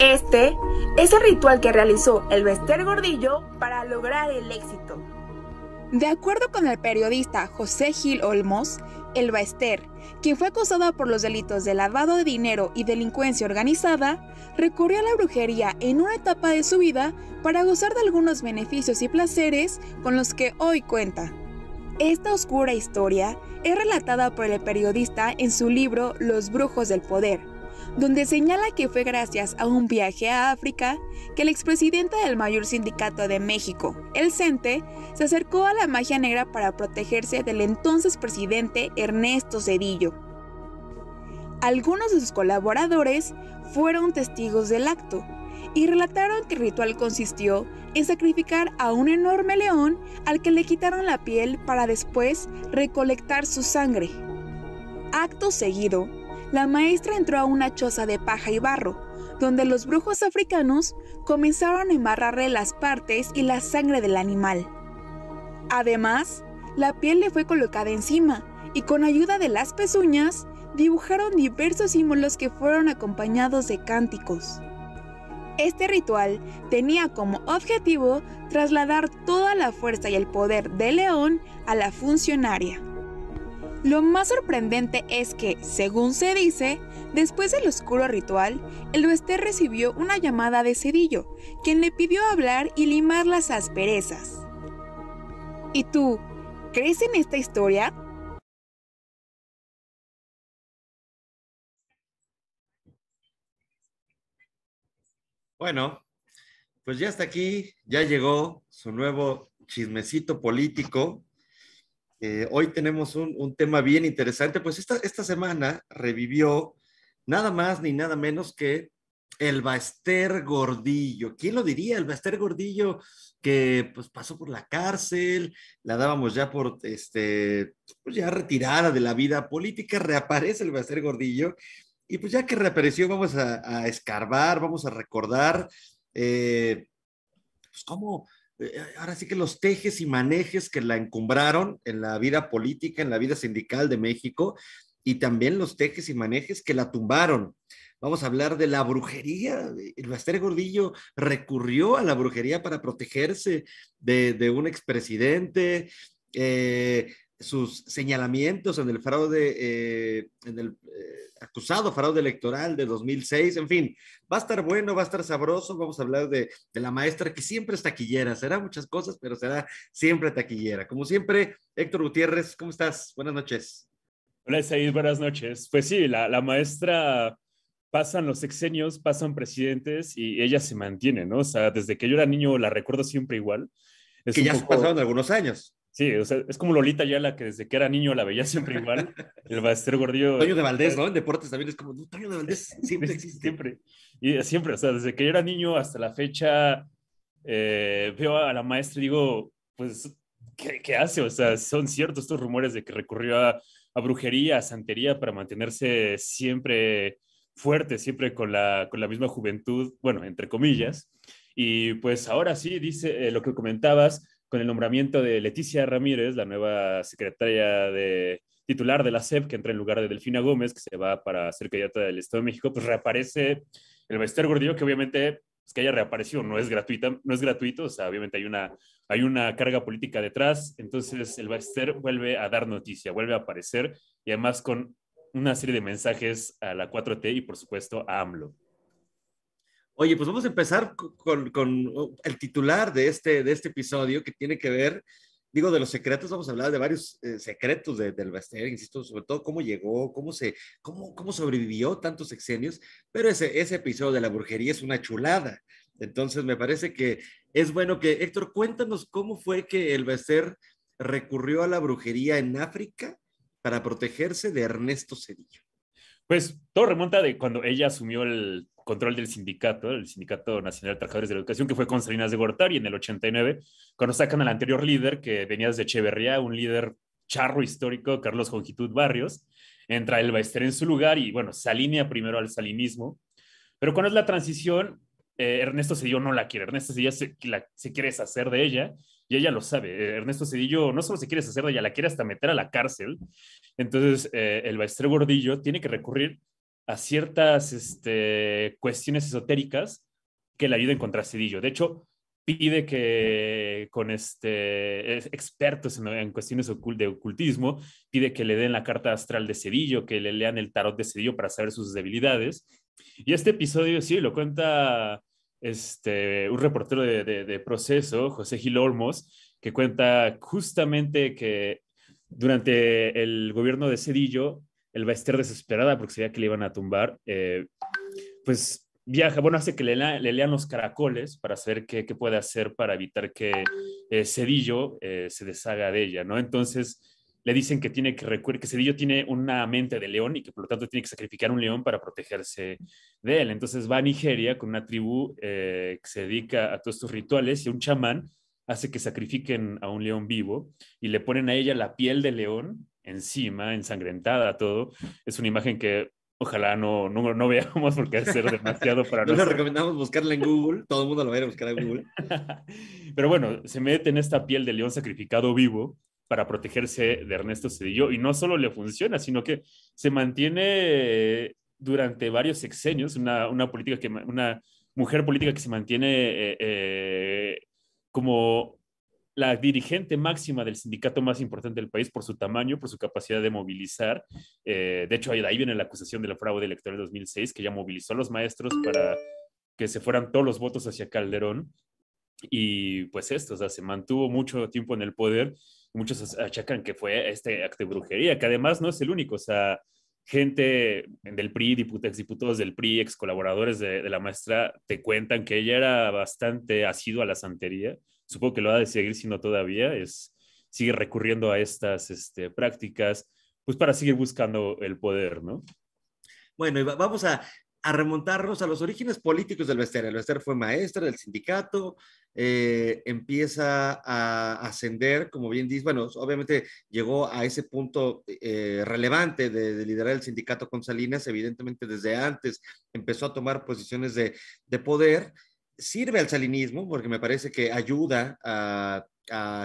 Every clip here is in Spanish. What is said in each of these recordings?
Este es el ritual que realizó el Bester Gordillo para lograr el éxito. De acuerdo con el periodista José Gil Olmos, el Baester, quien fue acusado por los delitos de lavado de dinero y delincuencia organizada, recurrió a la brujería en una etapa de su vida para gozar de algunos beneficios y placeres con los que hoy cuenta. Esta oscura historia es relatada por el periodista en su libro Los Brujos del Poder, donde señala que fue gracias a un viaje a África que el expresidente del mayor sindicato de México, el CENTE, se acercó a la magia negra para protegerse del entonces presidente Ernesto Cedillo. Algunos de sus colaboradores fueron testigos del acto y relataron que el ritual consistió en sacrificar a un enorme león al que le quitaron la piel para después recolectar su sangre. Acto seguido, la maestra entró a una choza de paja y barro, donde los brujos africanos comenzaron a embarrarle las partes y la sangre del animal. Además, la piel le fue colocada encima y con ayuda de las pezuñas dibujaron diversos símbolos que fueron acompañados de cánticos. Este ritual tenía como objetivo trasladar toda la fuerza y el poder del león a la funcionaria. Lo más sorprendente es que, según se dice, después del oscuro ritual, el oeste recibió una llamada de Cedillo, quien le pidió hablar y limar las asperezas. ¿Y tú, crees en esta historia? Bueno, pues ya hasta aquí, ya llegó su nuevo chismecito político. Eh, hoy tenemos un, tema bien interesante, pues esta, esta semana revivió nada más ni nada menos que el Baester Gordillo. ¿Quién lo diría? El Baester Gordillo que pues pasó por la cárcel, la dábamos ya por este pues, ya retirada de la vida política, reaparece el Baester Gordillo y pues ya que reapareció vamos a, escarbar, vamos a recordar eh, pues, cómo eh, eh, ahora sí que los tejes y manejes que la encumbraron en la vida política, en la vida sindical de México, y también los tejes y manejes que la tumbaron. Vamos a hablar de la brujería. el Master Gordillo recurrió a la brujería para protegerse de, un expresidente. Eh, sus señalamientos en el fraude, eh, en el eh, acusado fraude electoral de 2006, en fin, va a estar bueno, va a estar sabroso, vamos a hablar de, la maestra que siempre es taquillera, será muchas cosas, pero será siempre taquillera. Como siempre, Héctor Gutiérrez, ¿cómo estás? Buenas noches. Hola, Said, buenas noches. Pues sí, la, maestra pasan los sexenios, pasan presidentes y ella se mantiene, ¿no? O sea, desde que yo era niño la recuerdo siempre igual. Es que ya pasaron algunos años. Sí, o sea, es como Lolita ya la que desde que era niño la veía siempre igual. El maestro Gordillo. Toño de Valdés, ¿no? En deportes también es como, Toño de Valdés siempre existe. Siempre, y siempre, o sea, desde que era niño hasta la fecha, eh, veo a la maestra y digo, pues, ¿qué, hace? O sea, son ciertos estos rumores de que recurrió a, brujería, a santería para mantenerse siempre fuerte, siempre con la, con la misma juventud, bueno, entre comillas. Y pues ahora sí, dice eh, lo que comentabas, con el nombramiento de Leticia Ramírez, la nueva secretaria titular de la SEP, que entra en lugar de Delfina Gómez, que se va para ser candidata del Estado de México, pues reaparece el Bester Gordillo, que obviamente es pues, que haya reaparecido, no es gratuita, no es gratuito, o sea, obviamente hay una, hay una carga política detrás, entonces el Bester vuelve a dar noticia, vuelve a aparecer, y además con una serie de mensajes a la 4T y por supuesto a AMLO. Oye, pues vamos a empezar con, uh, el titular de este, de este episodio que tiene que ver, digo, de los secretos, vamos a hablar de varios eh, secretos de, del Baster, insisto, sobre todo cómo llegó, cómo, se, cómo, cómo sobrevivió tantos exenios pero ese, ese episodio de la brujería es una chulada. Entonces, me parece que es bueno que, Héctor, cuéntanos cómo fue que el Bester recurrió a la brujería en África para protegerse de Ernesto Cedillo. Pues todo remonta de cuando ella asumió el control del sindicato, el Sindicato Nacional de Trabajadores de la Educación, que fue con Salinas de Gortari en el 89, cuando sacan al anterior líder que venía desde Echeverría, un líder charro histórico, Carlos Jongitud Barrios, entra el Baester en su lugar y bueno, se alinea primero al salinismo, pero cuando es la transición, eh, Ernesto Cedillo no la quiere, Ernesto Cedillo se, se quiere deshacer de ella y ella lo sabe. Eh, Ernesto Cedillo no solo se quiere deshacer de ella, la quiere hasta meter a la cárcel. Entonces, eh, el Baester Gordillo tiene que recurrir a ciertas este, cuestiones esotéricas que le ayuden contra Cedillo. De hecho, pide que con este, expertos en, cuestiones de ocultismo, pide que le den la carta astral de Cedillo, que le lean el tarot de Cedillo para saber sus debilidades. Y este episodio, sí, lo cuenta este, un reportero de, proceso, José Gil Olmos, que cuenta justamente que durante el gobierno de Cedillo, el va estar desesperada porque sabía que le iban a tumbar, eh, pues viaja, bueno, hace que le, lean los caracoles para saber qué, puede hacer para evitar que eh, Cedillo eh, se deshaga de ella, ¿no? Entonces le dicen que tiene que recuer que Cedillo tiene una mente de león y que por lo tanto tiene que sacrificar un león para protegerse de él. Entonces va a Nigeria con una tribu que se dedica a todos estos rituales y un chamán hace que sacrifiquen a un león vivo y le ponen a ella la piel de león encima, ensangrentada, todo. Es una imagen que ojalá no, no, veamos porque es demasiado para nosotros. No nos recomendamos buscarla en Google, todo el mundo lo va a ir a buscar en Google. Pero bueno, se mete en esta piel de león sacrificado vivo para protegerse de Ernesto Cedillo y no solo le funciona, sino que se mantiene durante varios sexenios una, política que una mujer política que se mantiene eh, eh, como la dirigente máxima del sindicato más importante del país por su tamaño, por su capacidad de movilizar. Eh, de hecho, ahí, viene la acusación de la fraude electoral 2006, que ya movilizó a los maestros para que se fueran todos los votos hacia Calderón. Y pues esto, o sea, se mantuvo mucho tiempo en el poder. Muchos achacan que fue este acto de brujería, que además no es el único, o sea, gente del PRI, diputados, diputados del PRI, ex colaboradores de, la maestra, te cuentan que ella era bastante asidua a la santería supongo que lo ha de seguir siendo todavía, es, sigue recurriendo a estas este, prácticas, pues para seguir buscando el poder, ¿no? Bueno, y vamos a, remontarnos a los orígenes políticos del Wester. El Wester fue maestra del sindicato, eh, empieza a ascender, como bien dice, bueno, obviamente llegó a ese punto eh, relevante de, liderar el sindicato con Salinas, evidentemente desde antes empezó a tomar posiciones de, de poder sirve al salinismo, porque me parece que ayuda a,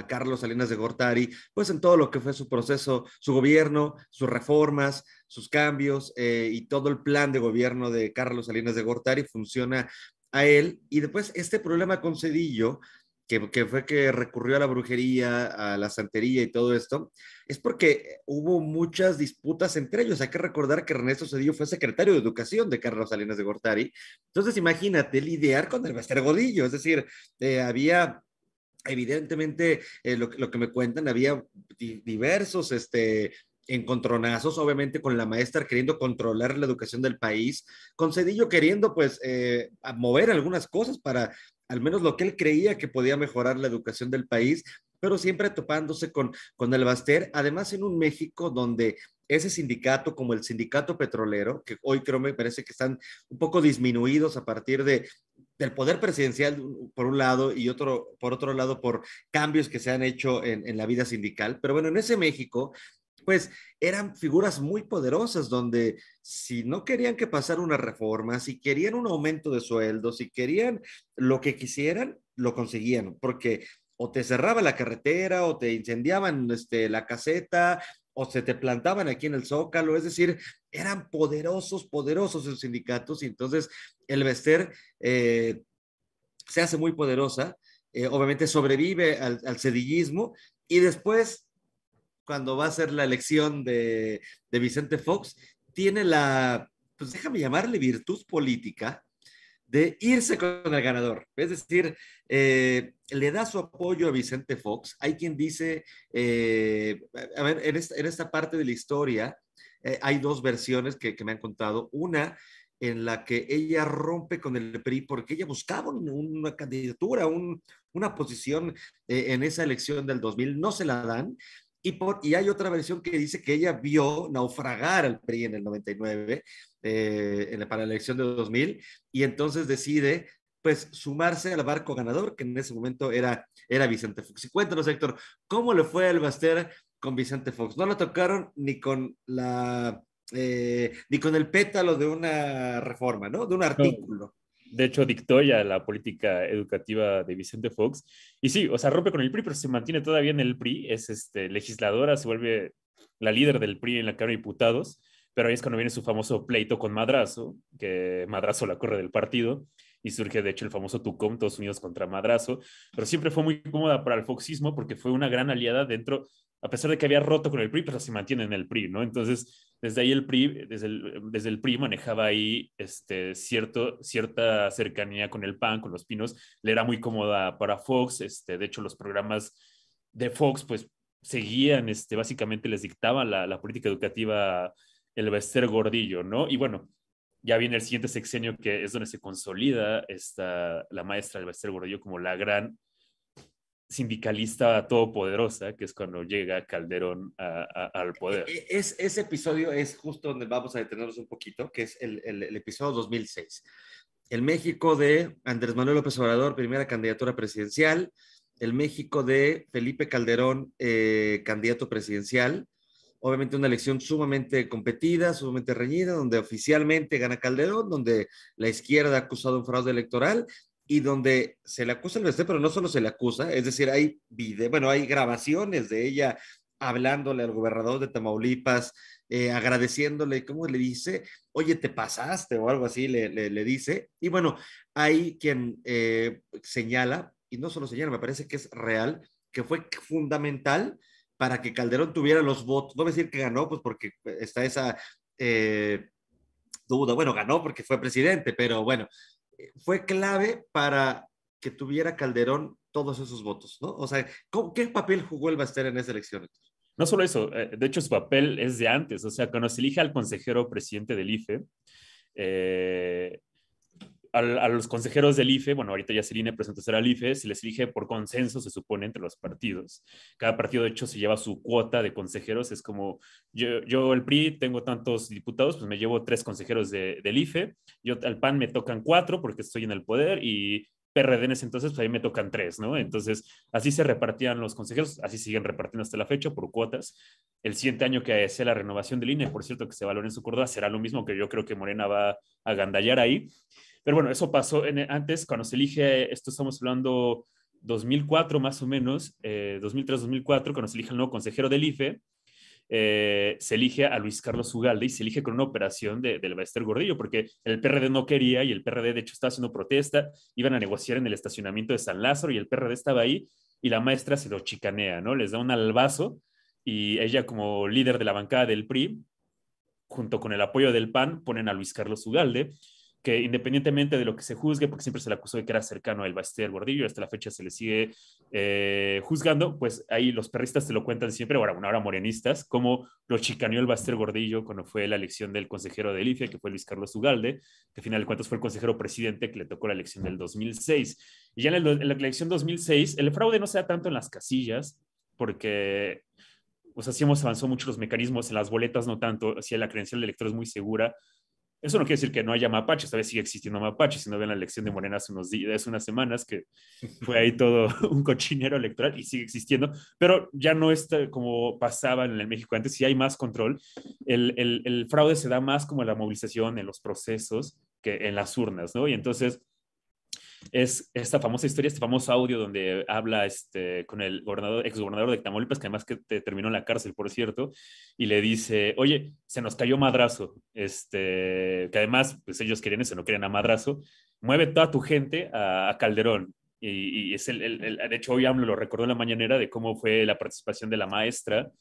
Carlos Salinas de Gortari, pues en todo lo que fue su proceso, su gobierno, sus reformas, sus cambios eh, y todo el plan de gobierno de Carlos Salinas de Gortari funciona a él. Y después este problema con Cedillo que, fue que recurrió a la brujería, a la santería y todo esto, es porque hubo muchas disputas entre ellos. Hay que recordar que Ernesto Cedillo fue secretario de Educación de Carlos Salinas de Gortari. Entonces, imagínate lidiar con el Godillo. es decir, eh, había evidentemente, eh, lo, que me cuentan, había diversos este, encontronazos, obviamente con la maestra queriendo controlar la educación del país, con Cedillo queriendo pues eh, mover algunas cosas para al menos lo que él creía que podía mejorar la educación del país, pero siempre topándose con, con el Baster, además en un México donde ese sindicato, como el sindicato petrolero, que hoy creo me parece que están un poco disminuidos a partir de del poder presidencial por un lado y otro por otro lado por cambios que se han hecho en, en la vida sindical. Pero bueno, en ese México pues eran figuras muy poderosas donde si no querían que pasara una reforma, si querían un aumento de sueldo, si querían lo que quisieran, lo conseguían, porque o te cerraba la carretera o te incendiaban este, la caseta o se te plantaban aquí en el zócalo, es decir, eran poderosos, poderosos los sindicatos y entonces el Vester eh, se hace muy poderosa, eh, obviamente sobrevive al, sedillismo, cedillismo y después cuando va a ser la elección de, Vicente Fox, tiene la, pues déjame llamarle virtud política, de irse con el ganador. Es decir, eh, le da su apoyo a Vicente Fox. Hay quien dice, eh, a ver, en esta, parte de la historia eh, hay dos versiones que, me han contado. Una en la que ella rompe con el PRI porque ella buscaba una candidatura, una posición en esa elección del 2000, no se la dan y, hay otra versión que dice que ella vio naufragar al PRI en el 99, eh, para la elección de 2000, y entonces decide pues sumarse al barco ganador, que en ese momento era, era Vicente Fox. Y cuéntanos, Héctor, ¿cómo le fue al Baster con Vicente Fox? No lo tocaron ni con la eh, ni con el pétalo de una reforma, ¿no? De un artículo de hecho dictó ya la política educativa de Vicente Fox. Y sí, o sea, rompe con el PRI, pero se mantiene todavía en el PRI, es este, legisladora, se vuelve la líder del PRI en la Cámara de Diputados, pero ahí es cuando viene su famoso pleito con Madrazo, que Madrazo la corre del partido, y surge de hecho el famoso Tucum todos unidos contra Madrazo, pero siempre fue muy cómoda para el foxismo porque fue una gran aliada dentro a pesar de que había roto con el PRI, pero pues se mantiene en el PRI, ¿no? Entonces, desde ahí el PRI, desde el, desde el PRI manejaba ahí este, cierto, cierta cercanía con el PAN, con los pinos, le era muy cómoda para Fox, este, de hecho los programas de Fox, pues seguían, este, básicamente les dictaba la, política educativa el Bester Gordillo, ¿no? Y bueno, ya viene el siguiente sexenio que es donde se consolida esta, la maestra del Bester Gordillo como la gran sindicalista todopoderosa, que es cuando llega Calderón al e, poder. E, es, ese episodio es justo donde vamos a detenernos un poquito, que es el, episodio 2006. El México de Andrés Manuel López Obrador, primera candidatura presidencial. El México de Felipe Calderón, eh, candidato presidencial. Obviamente una elección sumamente competida, sumamente reñida, donde oficialmente gana Calderón, donde la izquierda ha acusado un fraude electoral y donde se le acusa el pero no solo se le acusa, es decir, hay video, bueno, hay grabaciones de ella hablándole al gobernador de Tamaulipas, eh, agradeciéndole, ¿cómo le dice? Oye, te pasaste o algo así, le, le, dice. Y bueno, hay quien eh, señala, y no solo señala, me parece que es real, que fue fundamental para que Calderón tuviera los votos. No voy a decir que ganó, pues porque está esa eh, duda. Bueno, ganó porque fue presidente, pero bueno, eh, fue clave para que tuviera Calderón todos esos votos, ¿no? O sea, ¿qué papel jugó el Bastel en esa elección? No solo eso, eh, de hecho su papel es de antes, o sea, cuando se elige al consejero presidente del IFE, eh, a, los consejeros del IFE, bueno, ahorita ya línea presentó ser al IFE, se les elige por consenso, se supone, entre los partidos. Cada partido, de hecho, se lleva su cuota de consejeros. Es como, yo, yo el PRI tengo tantos diputados, pues me llevo tres consejeros del IFE. Yo al PAN me tocan cuatro porque estoy en el poder y PRD en ese entonces, pues ahí me tocan tres, ¿no? Entonces, así se repartían los consejeros, así siguen repartiendo hasta la fecha por cuotas. El siguiente año que sea la renovación del INE, por cierto, que se valore en su Córdoba, será lo mismo que yo creo que Morena va a gandallar ahí. Pero bueno, eso pasó antes, cuando se elige, esto estamos hablando 2004 más o menos, 2003-2004, eh, cuando se elige el nuevo consejero del IFE, eh, se elige a Luis Carlos Ugalde y se elige con una operación del Baester Gordillo, porque el PRD no quería y el PRD de hecho estaba haciendo protesta, iban a negociar en el estacionamiento de San Lázaro y el PRD estaba ahí y la maestra se lo chicanea, ¿no? Les da un albazo y ella como líder de la bancada del PRI, junto con el apoyo del PAN, ponen a Luis Carlos Ugalde que independientemente de lo que se juzgue, porque siempre se le acusó de que era cercano al El Gordillo, y hasta la fecha se le sigue eh, juzgando, pues ahí los perristas te lo cuentan siempre, ahora, bueno, morenistas, cómo lo chicaneó el baster Gordillo cuando fue la elección del consejero de Elifia, que fue Luis Carlos Ugalde, que al final de cuentas fue el consejero presidente que le tocó la elección del 2006. Y ya en, la elección 2006, el fraude no se da tanto en las casillas, porque o sea, sí hemos avanzado mucho los mecanismos, en las boletas no tanto, si la credencial del elector es muy segura, eso no quiere decir que no haya mapaches, tal vez sigue existiendo mapaches, si no ven la elección de Morena hace unos días, hace unas semanas, que fue ahí todo un cochinero electoral y sigue existiendo, pero ya no es como pasaba en el México antes, si hay más control, el, el fraude se da más como en la movilización, en los procesos, que en las urnas, ¿no? Y entonces es esta famosa historia, este famoso audio donde habla este, con el gobernador, exgobernador de Tamaulipas, que además que terminó en la cárcel, por cierto, y le dice, oye, se nos cayó madrazo, este, que además pues ellos querían se no querían a madrazo, mueve toda tu gente a, Calderón. Y, es el, de hecho hoy AMLO lo recordó en la mañanera de cómo fue la participación de la maestra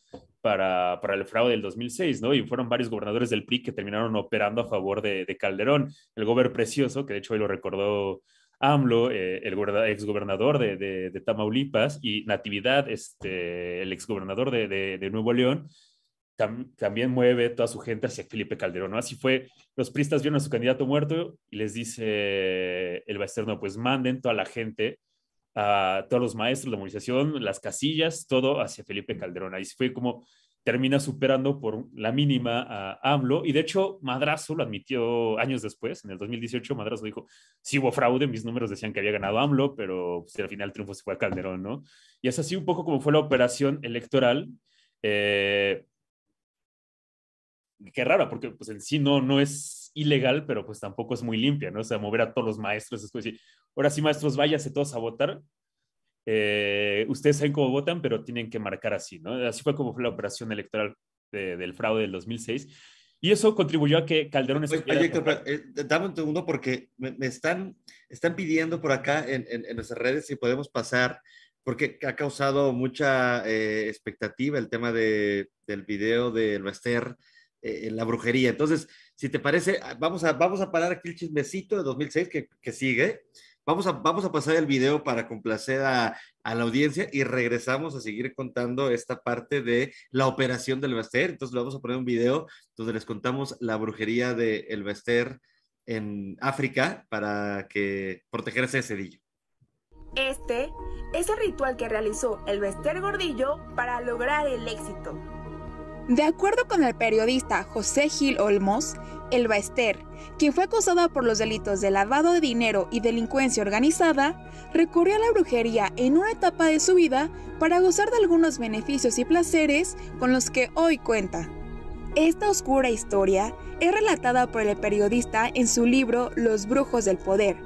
para, el fraude del 2006, ¿no? Y fueron varios gobernadores del PRI que terminaron operando a favor de, de Calderón. El gober precioso, que de hecho hoy lo recordó AMLO, eh, el exgobernador de, de, Tamaulipas, y Natividad, este, el exgobernador de, de, Nuevo León, también mueve toda su gente hacia Felipe Calderón. Así fue, los priistas vieron a su candidato muerto y les dice el Baesterno, pues manden toda la gente, a ah, todos los maestros, la movilización, las casillas, todo hacia Felipe Calderón. Ahí fue como termina superando por la mínima a AMLO. Y de hecho, Madrazo lo admitió años después, en el 2018, Madrazo dijo, sí hubo fraude, mis números decían que había ganado AMLO, pero pues, al final el triunfo se fue a Calderón, ¿no? Y es así un poco como fue la operación electoral. Eh, qué rara, porque pues en sí no, no es ilegal, pero pues tampoco es muy limpia, ¿no? O sea, mover a todos los maestros, después decir, ahora sí, maestros, váyase todos a votar, eh, ustedes saben cómo votan, pero tienen que marcar así, ¿no? Así fue como fue la operación electoral del fraude del 2006. Y eso contribuyó a que Calderón Oye, eh, eh, dame un segundo porque me, están, están pidiendo por acá en, nuestras redes si podemos pasar, porque ha causado mucha expectativa el tema del video de Lester en la brujería. Entonces, si te parece, vamos a, vamos a parar aquí el chismecito de 2006 que, que sigue Vamos a, pasar el video para complacer a, la audiencia y regresamos a seguir contando esta parte de la operación del Bester. Entonces le vamos a poner un video donde les contamos la brujería del el en África para que protegerse de cedillo. Este es el ritual que realizó el Bester Gordillo para lograr el éxito. De acuerdo con el periodista José Gil Olmos, el Baester, quien fue acusado por los delitos de lavado de dinero y delincuencia organizada, recurrió a la brujería en una etapa de su vida para gozar de algunos beneficios y placeres con los que hoy cuenta. Esta oscura historia es relatada por el periodista en su libro Los Brujos del Poder,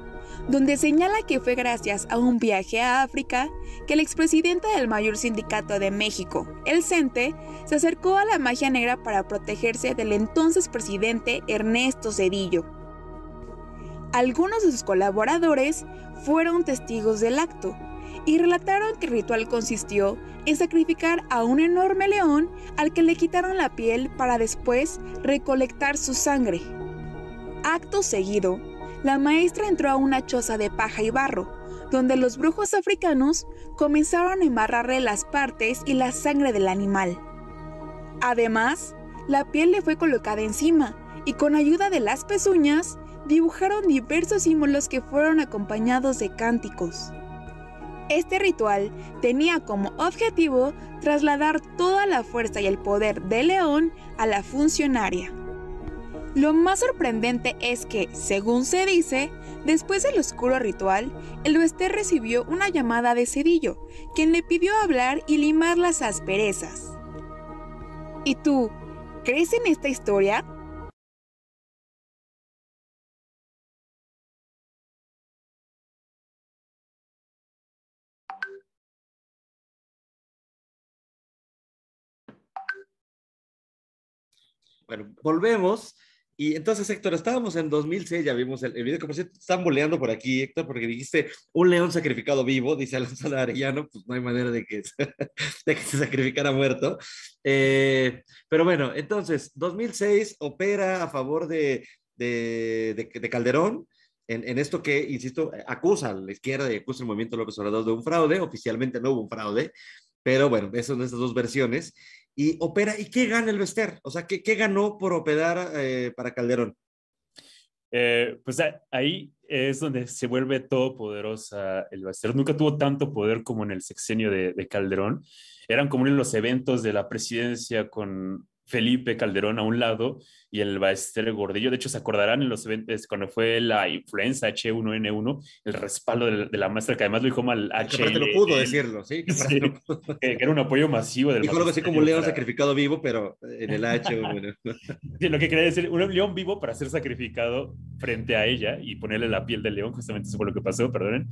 donde señala que fue gracias a un viaje a África que el expresidente del mayor sindicato de México, el CENTE, se acercó a la magia negra para protegerse del entonces presidente Ernesto Cedillo. Algunos de sus colaboradores fueron testigos del acto y relataron que el ritual consistió en sacrificar a un enorme león al que le quitaron la piel para después recolectar su sangre. Acto seguido, la maestra entró a una choza de paja y barro, donde los brujos africanos comenzaron a embarrarle las partes y la sangre del animal. Además, la piel le fue colocada encima y con ayuda de las pezuñas dibujaron diversos símbolos que fueron acompañados de cánticos. Este ritual tenía como objetivo trasladar toda la fuerza y el poder del león a la funcionaria. Lo más sorprendente es que, según se dice, después del oscuro ritual, el oeste recibió una llamada de Cedillo, quien le pidió hablar y limar las asperezas. ¿Y tú, crees en esta historia? Bueno, volvemos y entonces, Héctor, estábamos en 2006, ya vimos el, video, que si están boleando por aquí, Héctor, porque dijiste un león sacrificado vivo, dice Alonso de Arellano, pues no hay manera de que, de que se sacrificara muerto. Eh, pero bueno, entonces, 2006 opera a favor de, de, Calderón, en, en, esto que, insisto, acusa a la izquierda y acusa al movimiento López Obrador de un fraude, oficialmente no hubo un fraude, pero bueno, esas son estas dos versiones y opera. ¿Y qué gana el Bester? O sea, ¿qué, ganó por operar eh, para Calderón? Eh, pues ahí es donde se vuelve todopoderosa el Bester. Nunca tuvo tanto poder como en el sexenio de, de Calderón. Eran comunes los eventos de la presidencia con Felipe Calderón a un lado y el Baester Gordillo. De hecho, se acordarán en los eventos cuando fue la influenza H1N1, el respaldo de la, maestra, que además lo dijo mal H. Que lo pudo decirlo, sí. Que, lo pudo. era un apoyo masivo del. Dijo así como un león sacrificado vivo, pero en el h 1 lo que quería decir, un león vivo para ser sacrificado frente a ella y ponerle la piel del león, justamente eso fue lo que pasó, perdonen.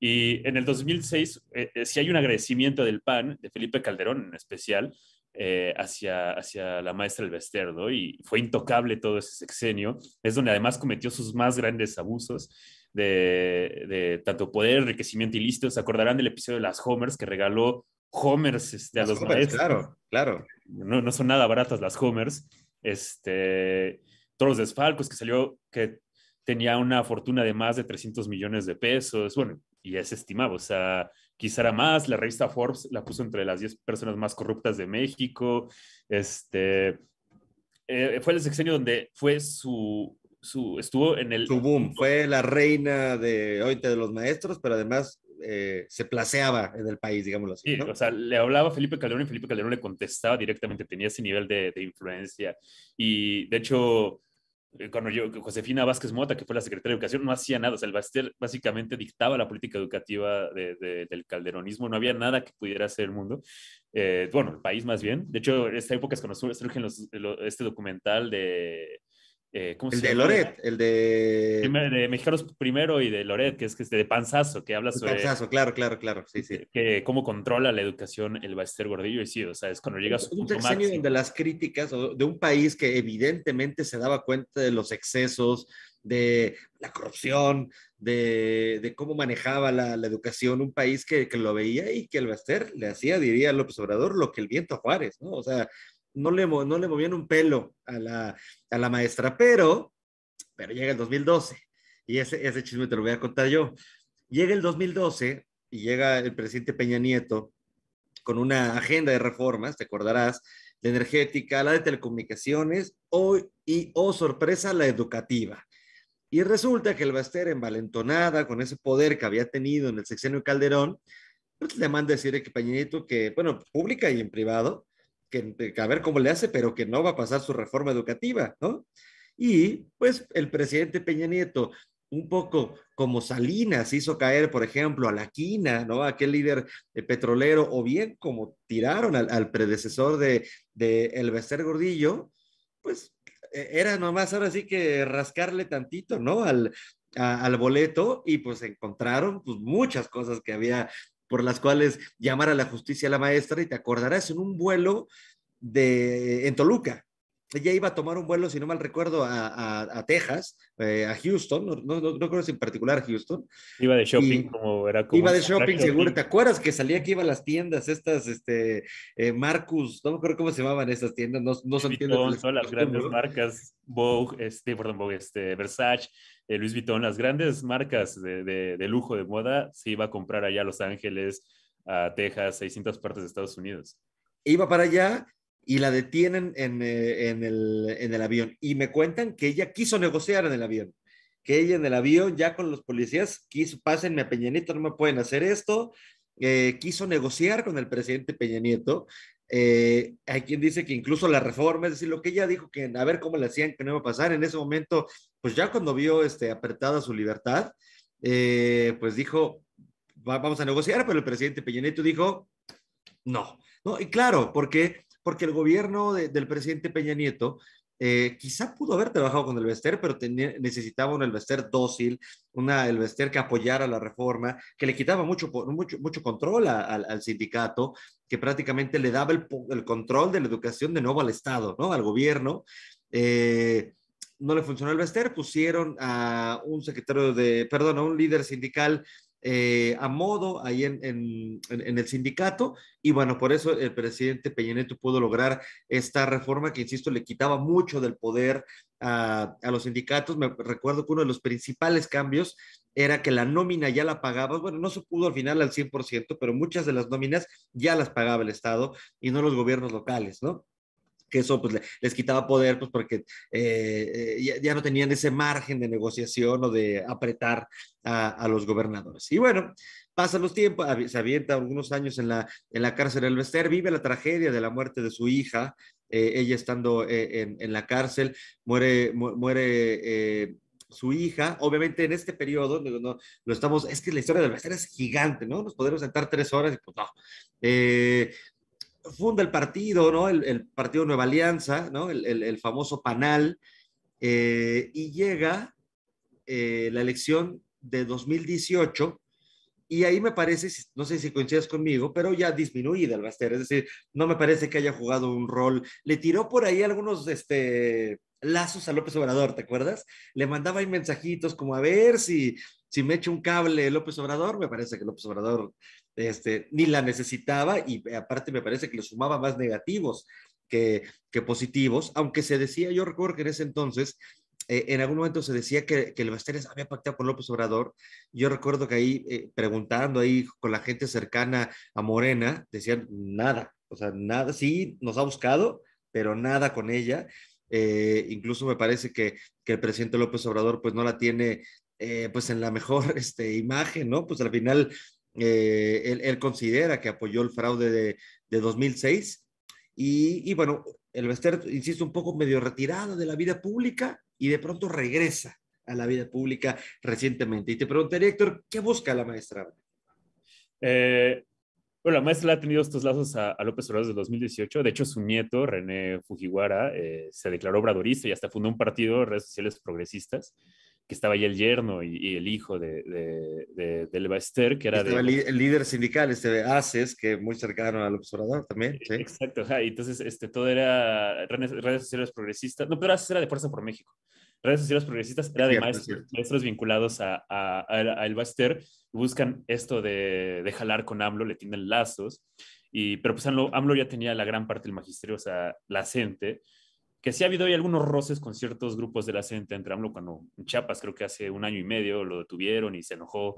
Y en el 2006, si eh, eh, hay un agradecimiento del PAN, de Felipe Calderón en especial, eh, hacia, hacia la maestra del besterdo Y fue intocable todo ese sexenio. Es donde además cometió sus más grandes abusos de, tanto poder, enriquecimiento ilícito. Se acordarán del episodio de las Homers que regaló Homers este, a los maestros. Claro, claro. No, no, son nada baratas las Homers. Este, todos los desfalcos que salió, que tenía una fortuna de más de 300 millones de pesos. Bueno, y es estimado, o sea, quizá era más. La revista Forbes la puso entre las 10 personas más corruptas de México. Este, eh, fue el sexenio donde fue su, su, estuvo en el... Su boom, fue la reina de hoy de los maestros, pero además eh, se placeaba en el país, digámoslo así. o sea, le hablaba Felipe Calderón y Felipe Calderón le contestaba directamente, tenía ese nivel de, de influencia. Y de hecho, eh, cuando yo, Josefina Vázquez Mota, que fue la secretaria de Educación, no hacía nada. O sea, el Baster básicamente dictaba la política educativa del calderonismo. No había nada que pudiera hacer el mundo. Eh, bueno, el país más bien. De hecho, esta época es cuando surge este documental de eh, el de Loret, el de... de Mexicanos Primero y de Loret, que es que de Panzazo, que habla sobre... Panzazo, claro, claro, claro, sí, sí. cómo controla la educación el Baester Gordillo y sí, o sea, es cuando llega a su Un sexenio de las críticas de un país que evidentemente se daba cuenta de los excesos, de la corrupción, de, cómo manejaba la, educación, un país que, lo veía y que el Baester le hacía, diría López Obrador, lo que el viento Juárez, ¿no? O sea, no le, no le movían un pelo a la, maestra, pero, pero llega el 2012 y ese, ese chisme te lo voy a contar yo. Llega el 2012 y llega el presidente Peña Nieto con una agenda de reformas, te acordarás, de energética, la de telecomunicaciones o, y, oh sorpresa, la educativa. Y resulta que el estar envalentonada con ese poder que había tenido en el sexenio Calderón, pues le manda decir a Peña Nieto que, bueno, pública y en privado, que, a ver cómo le hace, pero que no va a pasar su reforma educativa, ¿no? Y pues el presidente Peña Nieto, un poco como Salinas hizo caer, por ejemplo, a la quina, ¿no? Aquel líder eh, petrolero, o bien como tiraron al, predecesor de, el Bester Gordillo, pues e, era nomás ahora sí que rascarle tantito, ¿no? Al, al boleto y pues encontraron pues muchas cosas que había por las cuales llamar a la justicia a la maestra y te acordarás en un vuelo de, en Toluca, ella iba a tomar un vuelo, si no mal recuerdo, a, a, Texas, eh, a Houston, no, no, creo si en particular Houston. Iba de shopping, como era como. Iba de shopping, seguro. ¿Te acuerdas que salía que iba a las tiendas, estas, este, eh, Marcus, no me acuerdo cómo se llamaban estas tiendas, no, son tiendas. son las grandes marcas, Vogue, este, este, Versace, eh, Luis Vuitton, las grandes marcas de, de, de lujo, de moda, se iba a comprar allá a Los Ángeles, a Texas, 600 partes de Estados Unidos iba para allá y la detienen eh, en, el, avión. Y me cuentan que ella quiso negociar en el avión, que ella en el avión ya con los policías quiso, pásenme a Peña Nieto, no me pueden hacer esto. Eh, quiso negociar con el presidente Peña Nieto. Eh, hay quien dice que incluso la reforma, es decir, lo que ella dijo que a ver cómo le hacían que no iba a pasar en ese momento, pues ya cuando vio este, apretada su libertad, pues dijo, vamos a negociar, pero el presidente Peña Nieto dijo, no, no, y claro, porque porque el gobierno del presidente Peña Nieto eh, quizá pudo haber trabajado con el Bester, pero necesitaba un Vester dócil, una Vester que apoyara la reforma, que le quitaba mucho, mucho, control al sindicato, que prácticamente le daba el, control de la educación de nuevo al Estado, Al gobierno. Eh, no le funcionó el Bester, pusieron a un secretario de, perdón, a un líder sindical eh, a modo ahí en, en, el sindicato y bueno, por eso el presidente Peñaneto pudo lograr esta reforma que, insisto, le quitaba mucho del poder a, a los sindicatos. Me recuerdo que uno de los principales cambios era que la nómina ya la pagaba bueno, no se pudo al final al 100%, pero muchas de las nóminas ya las pagaba el Estado y no los gobiernos locales, ¿no? que eso pues, les quitaba poder, pues porque eh, eh, ya, no tenían ese margen de negociación o de apretar a, los gobernadores. Y bueno, pasan los tiempos, se avienta algunos años en la, en la cárcel del Bester, vive la tragedia de la muerte de su hija, eh, ella estando en, la cárcel, muere, muere su hija, obviamente en este periodo, no, lo estamos, es que la historia del Bester es gigante, ¿no? Nos podemos sentar tres horas y pues no funda el partido, ¿no? El, partido Nueva Alianza, ¿no? El, famoso Panal, eh, y llega eh, la elección de 2018, y ahí me parece, no sé si coincides conmigo, pero ya disminuida el bastero es decir, no me parece que haya jugado un rol. Le tiró por ahí algunos, este, lazos a López Obrador, ¿te acuerdas? Le mandaba ahí mensajitos como a ver si, si me echa un cable López Obrador, me parece que López Obrador este, ni la necesitaba y eh, aparte me parece que le sumaba más negativos que, positivos, aunque se decía, yo recuerdo que en ese entonces, eh, en algún momento se decía que, que el Basteres había pactado con López Obrador, yo recuerdo que ahí eh, preguntando ahí con la gente cercana a Morena, decían nada, o sea, nada, sí, nos ha buscado, pero nada con ella. incluso me parece que, el presidente López Obrador pues no la tiene pues en la mejor este, imagen, ¿no? Pues al final eh, él, considera que apoyó el fraude de, 2006 y, bueno, el Bester, insiste un poco medio retirado de la vida pública y de pronto regresa a la vida pública recientemente. Y te preguntaría, Héctor, ¿qué busca la maestra? Eh, bueno, la maestra ha tenido estos lazos a, López Obrador desde 2018. De hecho, su nieto, René Fujiwara, eh, se declaró obradorista y hasta fundó un partido, de redes sociales progresistas que estaba ahí el yerno y, el hijo de, de, de, que era El líder sindical, este de ACES, que muy cercano al observador también. E, exacto, y entonces este, todo era redes, sociales progresistas, no, pero ACES era de Fuerza por México. Redes sociales progresistas era de maestros, vinculados a, a, a, buscan esto de, jalar con AMLO, le tienden lazos, y, pero pues AMLO ya tenía la gran parte del magisterio, o sea, la gente que sí ha habido hay algunos roces con ciertos grupos de la gente entre AMLO cuando en Chiapas creo que hace un año y medio lo detuvieron y se enojó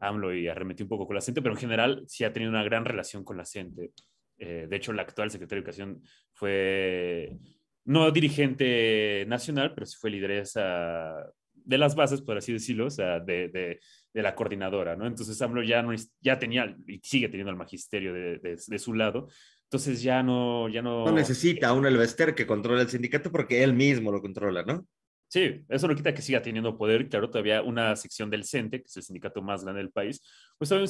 AMLO y arremetió un poco con la gente pero en general sí ha tenido una gran relación con la gente eh, de hecho, la actual secretaria de Educación fue no dirigente nacional, pero sí fue lideresa de las bases, por así decirlo, de, la coordinadora, ¿no? Entonces AMLO ya, no, ya tenía y sigue teniendo al magisterio de, de, su lado entonces ya no, ya no. No necesita un Elvester que controle el sindicato porque él mismo lo controla, ¿no? Sí, eso lo quita que siga teniendo poder. Claro, todavía una sección del CENTE, que es el sindicato más grande del país, pues todavía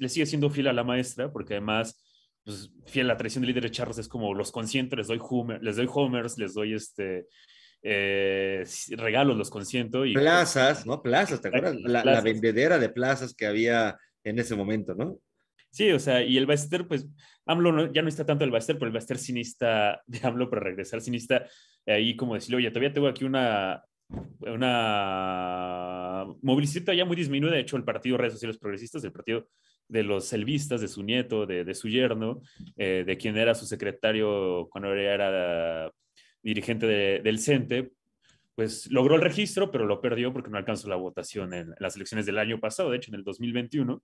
le sigue siendo fiel a la maestra, porque además, pues, fiel a la traición del líder de Charles es como los consiento, les doy, les doy homers, les doy este. Eh, regalos los consiento y pues plazas, ¿no? Plazas, ¿te acuerdas? La, la, vendedera de plazas que había en ese momento, ¿no? Sí, o sea, y el Bester, pues, AMLO ya no está tanto el Baster, pero el Baster cinista de AMLO para regresar sinista, ahí como decirle, oye, todavía tengo aquí una, una movilidad ya muy disminuida. De hecho, el Partido Redes Sociales Progresistas, el partido de los selvistas, de su nieto, de, su yerno, eh, de quien era su secretario cuando era dirigente del CENTE, pues logró el registro, pero lo perdió porque no alcanzó la votación en, en las elecciones del año pasado, de hecho, en el 2021.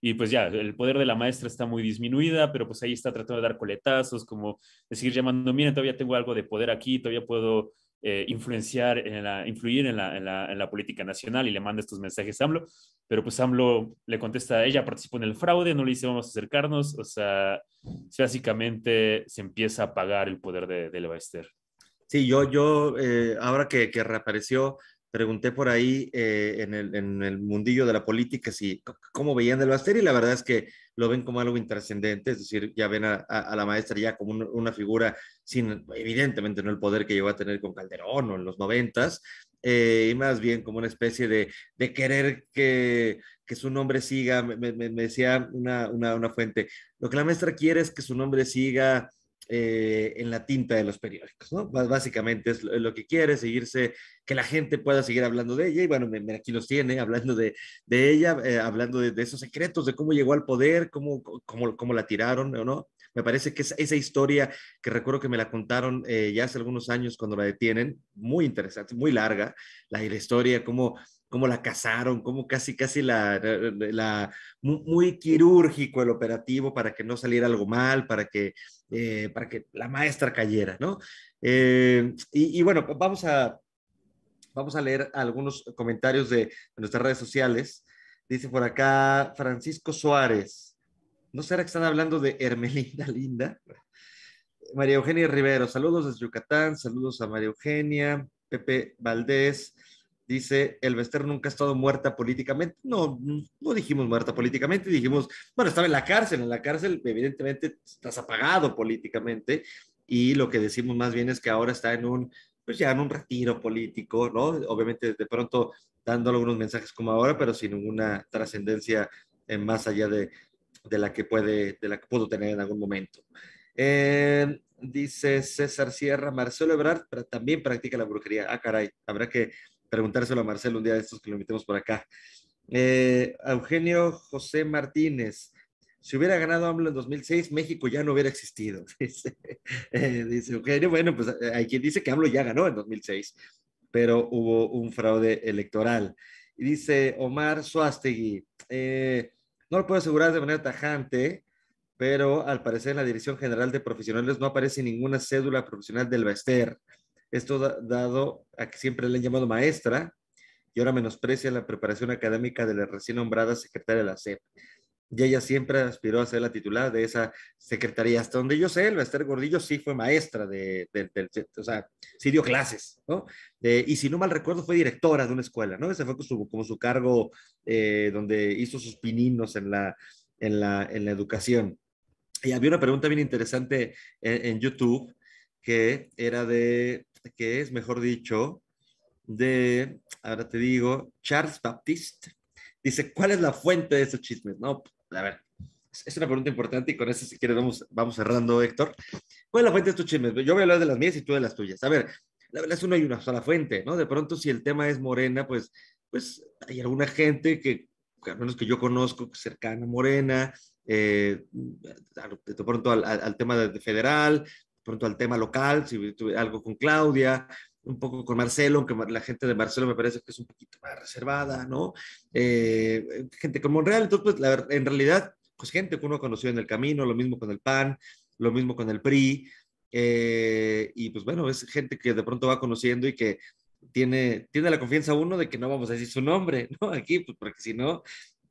Y pues ya, el poder de la maestra está muy disminuida, pero pues ahí está tratando de dar coletazos, como seguir llamando, miren, todavía tengo algo de poder aquí, todavía puedo eh, influenciar, en la, influir en la, en, la, política nacional y le manda estos mensajes a AMLO, pero pues AMLO le contesta, a ella participó en el fraude, no le dice vamos a acercarnos, o sea, básicamente se empieza a pagar el poder de, de la Sí, yo, yo eh, ahora que, que reapareció, pregunté por ahí eh, en, el, mundillo de la política si cómo veían de la y la verdad es que lo ven como algo intrascendente, es decir, ya ven a, la maestra ya como una figura sin, evidentemente no el poder que llegó a tener con Calderón o en los noventas, eh, y más bien como una especie de, querer que, su nombre siga, me, decía una, una fuente, lo que la maestra quiere es que su nombre siga eh, en la tinta de los periódicos, ¿no? Básicamente es lo, que quiere, seguirse, que la gente pueda seguir hablando de ella, y bueno, aquí nos tiene hablando de, de ella, eh, hablando de, esos secretos, de cómo llegó al poder, cómo, cómo, cómo la tiraron, ¿o no? Me parece que esa, esa historia que recuerdo que me la contaron eh, ya hace algunos años cuando la detienen, muy interesante, muy larga, la, historia, cómo cómo la cazaron, cómo casi, casi la, la, muy, quirúrgico el operativo para que no saliera algo mal, para que eh, para que la maestra cayera, ¿no? Eh, y, bueno, vamos a, vamos a leer algunos comentarios de, nuestras redes sociales. Dice por acá Francisco Suárez. ¿No será que están hablando de Hermelinda Linda? María Eugenia Rivero, saludos desde Yucatán, saludos a María Eugenia, Pepe Valdés, dice, el Bester nunca ha estado muerta políticamente. No, no dijimos muerta políticamente, dijimos, bueno, estaba en la cárcel, en la cárcel evidentemente estás apagado políticamente y lo que decimos más bien es que ahora está en un, pues ya en un retiro político, ¿no? Obviamente de pronto dando algunos mensajes como ahora, pero sin ninguna trascendencia eh, más allá de, la que puede, de la que pudo tener en algún momento. Eh, dice César Sierra, Marcelo Ebrard también practica la brujería. Ah, caray, habrá que preguntárselo a Marcelo un día de estos que lo metemos por acá. Eh, Eugenio José Martínez. Si hubiera ganado AMLO en 2006, México ya no hubiera existido, eh, dice, Eugenio. Bueno, pues eh, hay quien dice que AMLO ya ganó en 2006, pero hubo un fraude electoral. Y dice Omar Suástegui, no lo puedo asegurar de manera tajante, pero al parecer en la Dirección General de Profesionales no aparece ninguna cédula profesional del Bester. Esto dado a que siempre le han llamado maestra y ahora menosprecia la preparación académica de la recién nombrada secretaria de la SEP. Y ella siempre aspiró a ser la titular de esa secretaría. Hasta donde yo sé, el Esther Gordillo sí fue maestra de, o sea, sí dio clases, ¿no? y si no mal recuerdo, fue directora de una escuela, ¿no? Ese fue como su cargo eh, donde hizo sus pininos en la, en la, en la educación. Y había una pregunta bien interesante en YouTube que era de que es, mejor dicho, de, ahora te digo, Charles Baptiste. Dice, ¿cuál es la fuente de estos chismes? No, a ver, es una pregunta importante y con eso, si quieres, vamos, cerrando, Héctor. ¿Cuál es la fuente de estos chismes? Yo voy a hablar de las mías y tú de las tuyas. A ver, la verdad es que no hay una sola fuente, ¿no? De pronto, si el tema es morena, pues, pues hay alguna gente que, al menos que yo conozco, cercana a morena, eh, de pronto al, tema federal, pronto al tema local, si tuve algo con Claudia, un poco con Marcelo, aunque la gente de Marcelo me parece que es un poquito más reservada, ¿no? Eh, gente con real, entonces, pues, la, en realidad, pues gente que uno conoció en el camino, lo mismo con el PAN, lo mismo con el PRI, eh, y pues bueno, es gente que de pronto va conociendo y que tiene, tiene la confianza uno de que no vamos a decir su nombre, ¿no? Aquí, pues porque si no,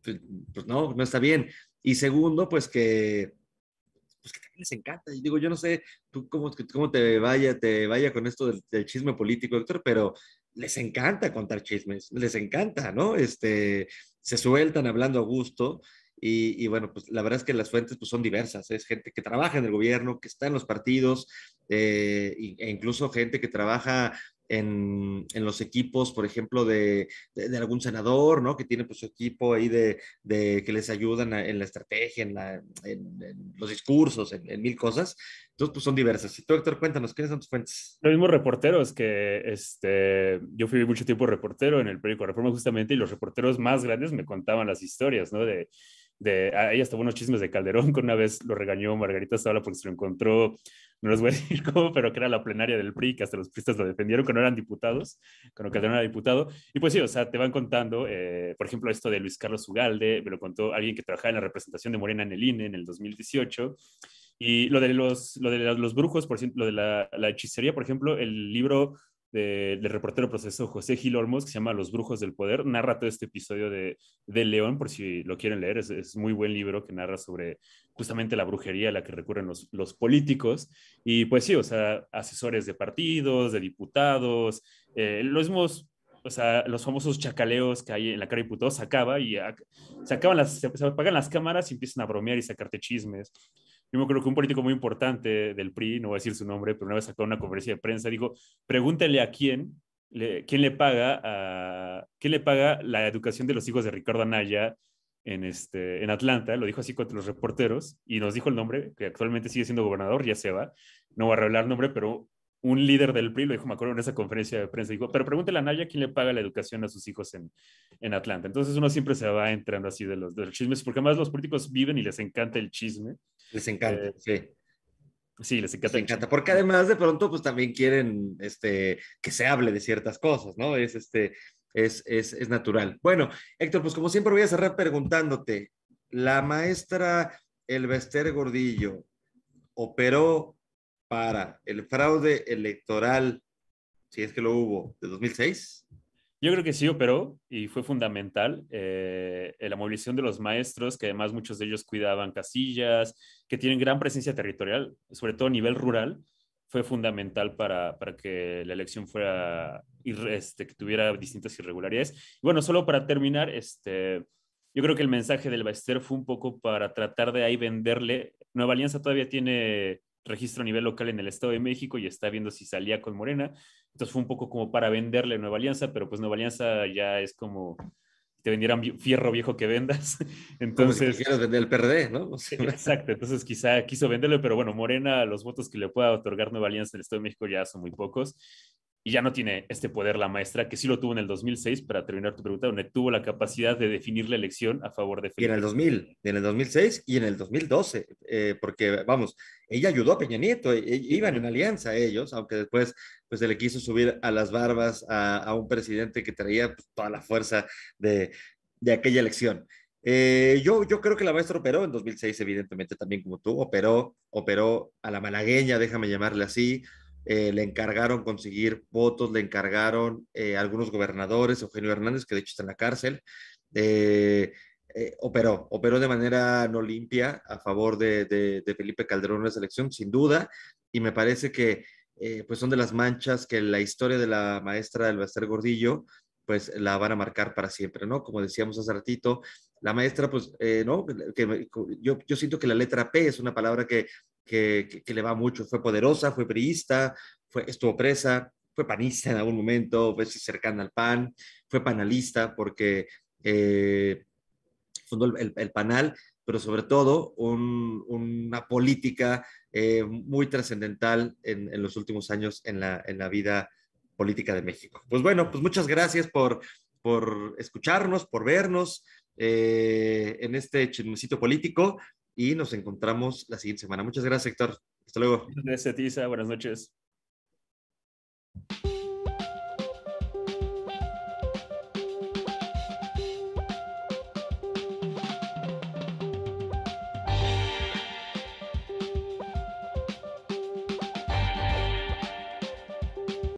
pues, pues no, no está bien. Y segundo, pues que pues que también les encanta. Y digo, yo no sé tú cómo, cómo te vaya, te vaya con esto del, chisme político, doctor, pero les encanta contar chismes, les encanta, ¿no? Este, se sueltan hablando a gusto. Y, bueno, pues la verdad es que las fuentes pues, son diversas. Es gente que trabaja en el gobierno, que está en los partidos, eh, e incluso gente que trabaja en, en, los equipos, por ejemplo, de, de, algún senador, ¿no? Que tiene pues su equipo ahí de, de que les ayudan en la estrategia, en, la, en, los discursos, en, mil cosas. Entonces, pues son diversas. Y tú, Héctor, cuéntanos, ¿quiénes son tus fuentes? Los mismos reporteros que este, yo fui mucho tiempo reportero en el periódico Reforma justamente y los reporteros más grandes me contaban las historias, ¿no? De, de, ahí hasta unos chismes de Calderón, que una vez lo regañó Margarita Zavala porque se lo encontró no les voy a decir cómo, pero que era la plenaria del PRI, que hasta los priistas lo defendieron, que no eran diputados, que no era diputado. Y pues sí, o sea, te van contando, eh, por ejemplo, esto de Luis Carlos Ugalde, me lo contó alguien que trabajaba en la representación de Morena en el INE en el 2018. Y lo de los, lo de los brujos, por ejemplo, lo de la, hechicería, por ejemplo, el libro del reportero proceso José Gil Olmos, que se llama Los Brujos del Poder, narra todo este episodio de, de León, por si lo quieren leer, es, es, muy buen libro que narra sobre justamente la brujería a la que recurren los, políticos. Y pues sí, o sea, asesores de partidos, de diputados, eh, los mismos, los famosos chacaleos que hay en la cara de diputados, se acaba y se, acaban las, se, las cámaras y empiezan a bromear y sacarte chismes. Yo me acuerdo que un político muy importante del PRI, no voy a decir su nombre, pero una vez sacó una conferencia de prensa, dijo, pregúntele a quién quién le paga a, quién le paga la educación de los hijos de Ricardo Anaya en, este, en Atlanta, lo dijo así contra los reporteros y nos dijo el nombre, que actualmente sigue siendo gobernador, ya se va, no va a revelar el nombre, pero un líder del PRI, lo dijo, me acuerdo en esa conferencia de prensa, dijo, pero pregúntele a Naya quién le paga la educación a sus hijos en, Atlanta. Entonces uno siempre se va entrando así de los, chismes, porque además los políticos viven y les encanta el chisme. Les encanta, eh, sí. Sí, les encanta. encanta, porque además de pronto pues también quieren este, que se hable de ciertas cosas, ¿no? Es este, es, natural. Bueno, Héctor, pues como siempre voy a cerrar preguntándote, la maestra Elvester Gordillo operó para el fraude electoral, si es que lo hubo, de 2006? Yo creo que sí operó y fue fundamental eh, la movilización de los maestros, que además muchos de ellos cuidaban casillas, que tienen gran presencia territorial, sobre todo a nivel rural, fue fundamental para, que la elección fuera, este, que tuviera distintas irregularidades. bueno, solo para terminar, este, yo creo que el mensaje del Baester fue un poco para tratar de ahí venderle. Nueva Alianza todavía tiene registro a nivel local en el Estado de México y está viendo si salía con Morena. Entonces fue un poco como para venderle Nueva Alianza, pero pues Nueva Alianza ya es como te vendieran fierro viejo que vendas. Entonces. quieres vender el PRD, ¿no? exacto, entonces quizá quiso venderlo, pero bueno, Morena, los votos que le pueda otorgar Nueva Alianza el Estado de México ya son muy pocos y ya no tiene este poder la maestra, que sí lo tuvo en el 2006, para terminar tu pregunta, donde tuvo la capacidad de definir la elección a favor de Felipe. Y en el 2000, en el 2006 y en el 2012, eh, porque vamos, ella ayudó a Peña Nieto, e, e, iban en alianza ellos, aunque después pues se le quiso subir a las barbas a, un presidente que traía pues, toda la fuerza de, aquella elección. Eh, yo, yo creo que la maestra operó en 2006, evidentemente, también como tú, operó, operó a la malagueña, déjame llamarle así, eh, le encargaron conseguir votos, le encargaron eh, algunos gobernadores, Eugenio Hernández, que de hecho está en la cárcel, eh, operó, operó de manera no limpia a favor de, Felipe Calderón en la selección, sin duda, y me parece que pues son de las manchas que la historia de la maestra del Elbaster Gordillo pues la van a marcar para siempre, ¿no? Como decíamos hace ratito, la maestra, pues, ¿no? yo, yo, siento que la letra P es una palabra que que, le va mucho. Fue poderosa, fue priista, fue, estuvo presa, fue panista en algún momento, fue cercana al PAN, fue panalista porque eh, fundó el, el, PANAL, pero sobre todo una política eh, muy trascendental en, en, los últimos años en la, en la vida política de México. Pues bueno, pues muchas gracias por, por escucharnos, por vernos eh, en este chismecito político y nos encontramos la siguiente semana. Muchas gracias, Héctor. Hasta luego. Gracias, Tisa. Buenas noches.